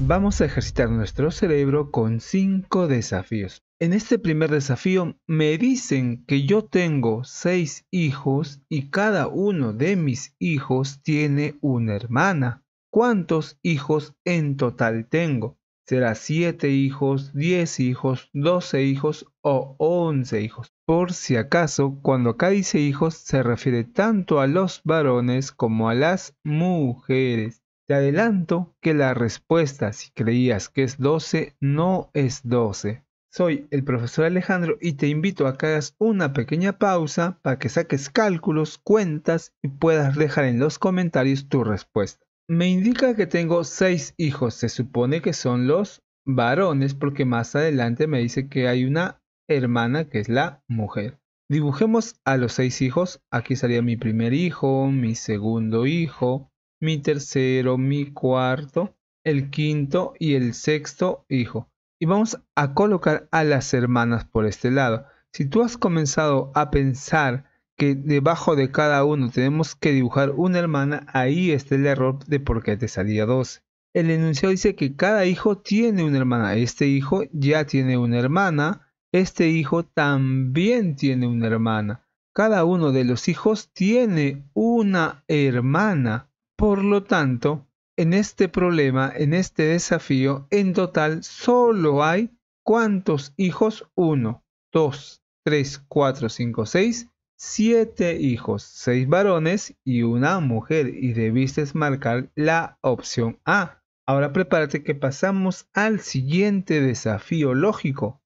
Vamos a ejercitar nuestro cerebro con cinco desafíos. En este primer desafío me dicen que yo tengo seis hijos y cada uno de mis hijos tiene una hermana. ¿Cuántos hijos en total tengo? ¿Será siete hijos, diez hijos, doce hijos o once hijos? Por si acaso, cuando acá dice hijos se refiere tanto a los varones como a las mujeres. Te adelanto que la respuesta, si creías que es 12, no es 12. Soy el profesor Alejandro y te invito a que hagas una pequeña pausa para que saques cálculos, cuentas y puedas dejar en los comentarios tu respuesta. Me indica que tengo 6 hijos, se supone que son los varones porque más adelante me dice que hay una hermana que es la mujer. Dibujemos a los seis hijos. Aquí salía mi primer hijo, mi segundo hijo, mi tercero, mi cuarto, el quinto y el sexto hijo. Y vamos a colocar a las hermanas por este lado. Si tú has comenzado a pensar que debajo de cada uno tenemos que dibujar una hermana, ahí está el error de por qué te salía dos El enunciado dice que cada hijo tiene una hermana. Este hijo ya tiene una hermana. Este hijo también tiene una hermana. Cada uno de los hijos tiene una hermana. Por lo tanto, en este problema, en este desafío, en total solo hay ¿cuántos hijos? 1, 2, 3, 4, 5, 6, 7 hijos, 6 varones y una mujer. Y debiste marcar la opción A. Ahora prepárate que pasamos al siguiente desafío lógico.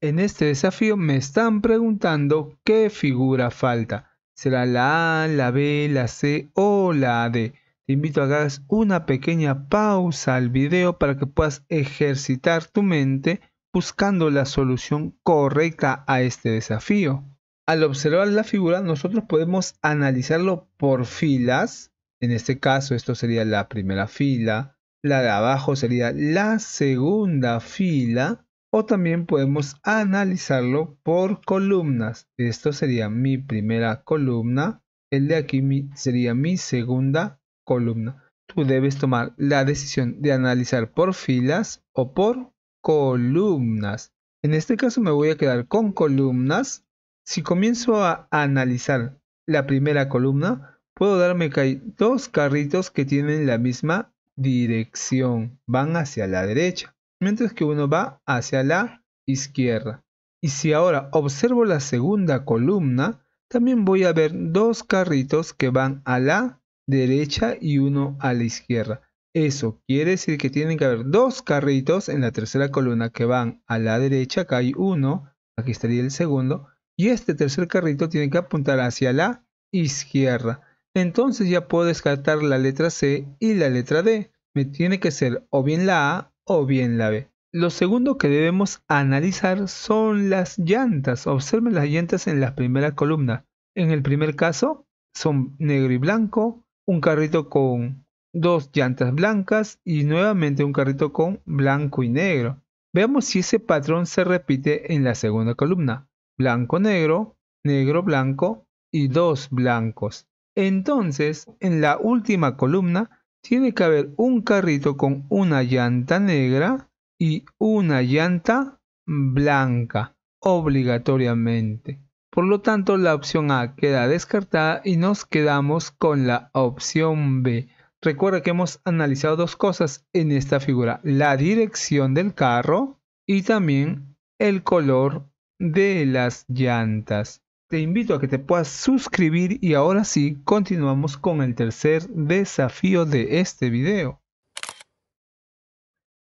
En este desafío me están preguntando qué figura falta. ¿Será la A, la B, la C o la de Te invito a que hagas una pequeña pausa al video para que puedas ejercitar tu mente buscando la solución correcta a este desafío. Al observar la figura nosotros podemos analizarlo por filas. En este caso esto sería la primera fila. La de abajo sería la segunda fila. O también podemos analizarlo por columnas. Esto sería mi primera columna el de aquí sería mi segunda columna. Tú debes tomar la decisión de analizar por filas o por columnas. En este caso me voy a quedar con columnas. Si comienzo a analizar la primera columna, puedo darme que hay dos carritos que tienen la misma dirección. Van hacia la derecha, mientras que uno va hacia la izquierda. Y si ahora observo la segunda columna, también voy a ver dos carritos que van a la derecha y uno a la izquierda. Eso quiere decir que tienen que haber dos carritos en la tercera columna que van a la derecha. Acá hay uno, aquí estaría el segundo. Y este tercer carrito tiene que apuntar hacia la izquierda. Entonces ya puedo descartar la letra C y la letra D. Me tiene que ser o bien la A o bien la B. Lo segundo que debemos analizar son las llantas. Observen las llantas en la primera columna. En el primer caso son negro y blanco, un carrito con dos llantas blancas y nuevamente un carrito con blanco y negro. Veamos si ese patrón se repite en la segunda columna. Blanco, negro, negro, blanco y dos blancos. Entonces, en la última columna tiene que haber un carrito con una llanta negra, y una llanta blanca obligatoriamente. Por lo tanto, la opción A queda descartada y nos quedamos con la opción B. Recuerda que hemos analizado dos cosas en esta figura, la dirección del carro y también el color de las llantas. Te invito a que te puedas suscribir y ahora sí, continuamos con el tercer desafío de este video.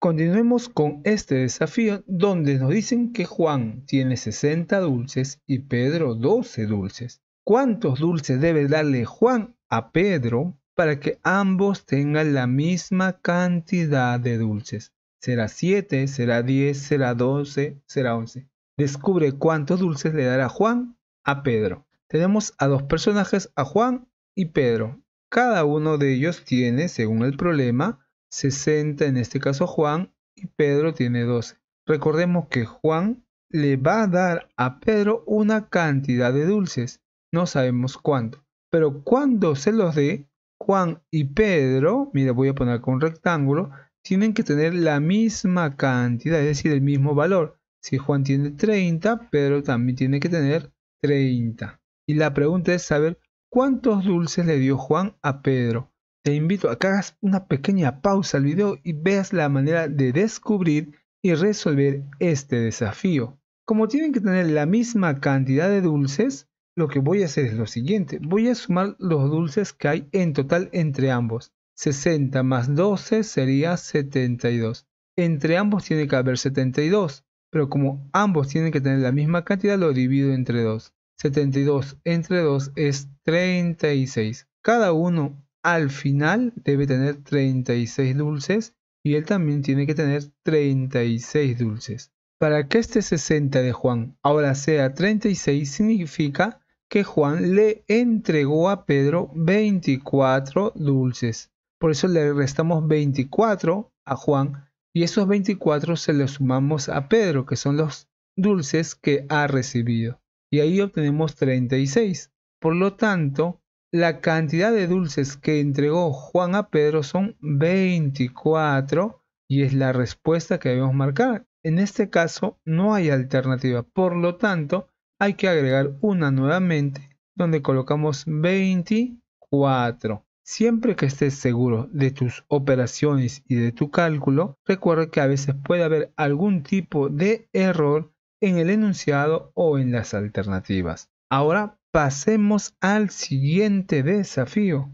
Continuemos con este desafío donde nos dicen que Juan tiene 60 dulces y Pedro 12 dulces. ¿Cuántos dulces debe darle Juan a Pedro para que ambos tengan la misma cantidad de dulces? ¿Será 7? ¿Será 10? ¿Será 12? ¿Será 11? Descubre cuántos dulces le dará Juan a Pedro. Tenemos a dos personajes, a Juan y Pedro. Cada uno de ellos tiene, según el problema, 60, en este caso Juan, y Pedro tiene 12. Recordemos que Juan le va a dar a Pedro una cantidad de dulces, no sabemos cuánto, pero cuando se los dé, Juan y Pedro, mira, voy a poner con rectángulo, tienen que tener la misma cantidad, es decir, el mismo valor. Si Juan tiene 30, Pedro también tiene que tener 30. Y la pregunta es saber cuántos dulces le dio Juan a Pedro. Te invito a que hagas una pequeña pausa al video y veas la manera de descubrir y resolver este desafío. Como tienen que tener la misma cantidad de dulces, lo que voy a hacer es lo siguiente. Voy a sumar los dulces que hay en total entre ambos. 60 más 12 sería 72. Entre ambos tiene que haber 72, pero como ambos tienen que tener la misma cantidad, lo divido entre 2. 72 entre 2 es 36. Cada uno al final debe tener 36 dulces y él también tiene que tener 36 dulces. Para que este 60 de Juan ahora sea 36 significa que Juan le entregó a Pedro 24 dulces. Por eso le restamos 24 a Juan y esos 24 se los sumamos a Pedro, que son los dulces que ha recibido. Y ahí obtenemos 36. Por lo tanto, la cantidad de dulces que entregó Juan a Pedro son 24 y es la respuesta que debemos marcar. En este caso no hay alternativa, por lo tanto hay que agregar una nuevamente donde colocamos 24. Siempre que estés seguro de tus operaciones y de tu cálculo, recuerda que a veces puede haber algún tipo de error en el enunciado o en las alternativas. Ahora Pasemos al siguiente desafío.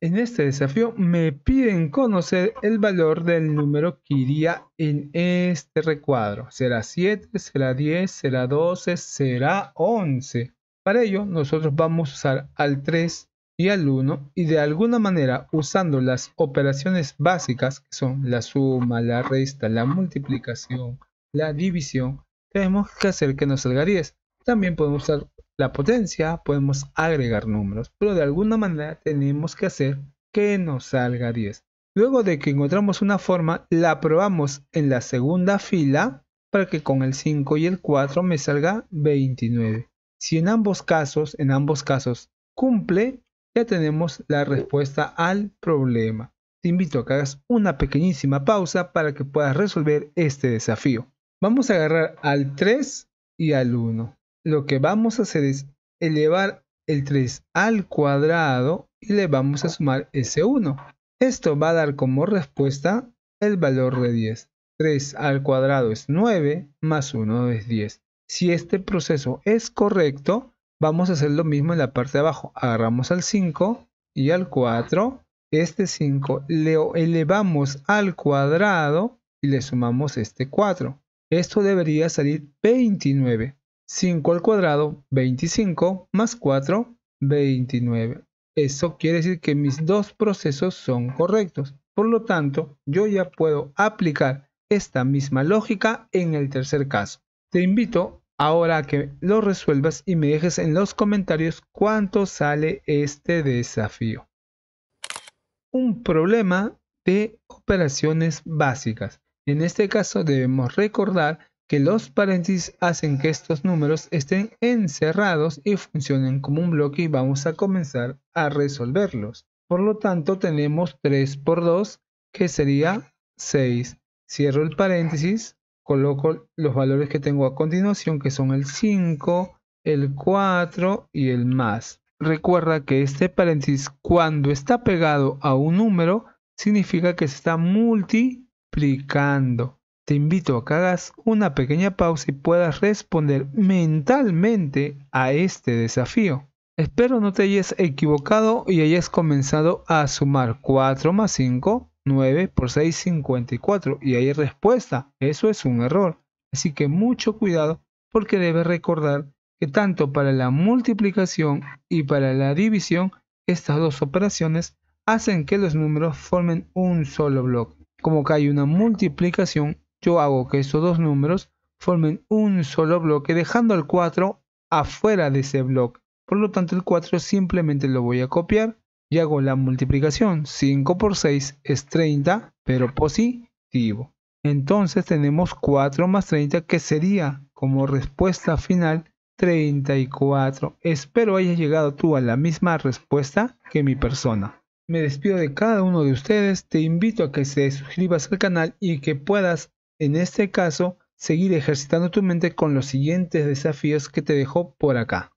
En este desafío me piden conocer el valor del número que iría en este recuadro. ¿Será 7? ¿Será 10? ¿Será 12? ¿Será 11? Para ello nosotros vamos a usar al 3 y al 1 y de alguna manera usando las operaciones básicas que son la suma, la resta, la multiplicación, la división, tenemos que hacer que nos salga 10. También podemos usar la potencia podemos agregar números, pero de alguna manera tenemos que hacer que nos salga 10. Luego de que encontramos una forma, la probamos en la segunda fila para que con el 5 y el 4 me salga 29. Si en ambos casos, en ambos casos cumple, ya tenemos la respuesta al problema. Te invito a que hagas una pequeñísima pausa para que puedas resolver este desafío. Vamos a agarrar al 3 y al 1 lo que vamos a hacer es elevar el 3 al cuadrado y le vamos a sumar ese 1. Esto va a dar como respuesta el valor de 10. 3 al cuadrado es 9, más 1 es 10. Si este proceso es correcto, vamos a hacer lo mismo en la parte de abajo. Agarramos al 5 y al 4. Este 5 le elevamos al cuadrado y le sumamos este 4. Esto debería salir 29. 5 al cuadrado, 25, más 4, 29. Eso quiere decir que mis dos procesos son correctos. Por lo tanto, yo ya puedo aplicar esta misma lógica en el tercer caso. Te invito ahora a que lo resuelvas y me dejes en los comentarios cuánto sale este desafío. Un problema de operaciones básicas. En este caso debemos recordar que los paréntesis hacen que estos números estén encerrados y funcionen como un bloque y vamos a comenzar a resolverlos. Por lo tanto, tenemos 3 por 2, que sería 6. Cierro el paréntesis, coloco los valores que tengo a continuación, que son el 5, el 4 y el más. Recuerda que este paréntesis, cuando está pegado a un número, significa que se está multiplicando te invito a que hagas una pequeña pausa y puedas responder mentalmente a este desafío. Espero no te hayas equivocado y hayas comenzado a sumar 4 más 5, 9 por 6, 54 y hay respuesta. Eso es un error. Así que mucho cuidado porque debes recordar que tanto para la multiplicación y para la división, estas dos operaciones hacen que los números formen un solo bloque. Como que hay una multiplicación, yo hago que esos dos números formen un solo bloque dejando al 4 afuera de ese bloque. Por lo tanto el 4 simplemente lo voy a copiar y hago la multiplicación. 5 por 6 es 30, pero positivo. Entonces tenemos 4 más 30 que sería como respuesta final 34. Espero hayas llegado tú a la misma respuesta que mi persona. Me despido de cada uno de ustedes, te invito a que se suscribas al canal y que puedas en este caso, seguir ejercitando tu mente con los siguientes desafíos que te dejó por acá.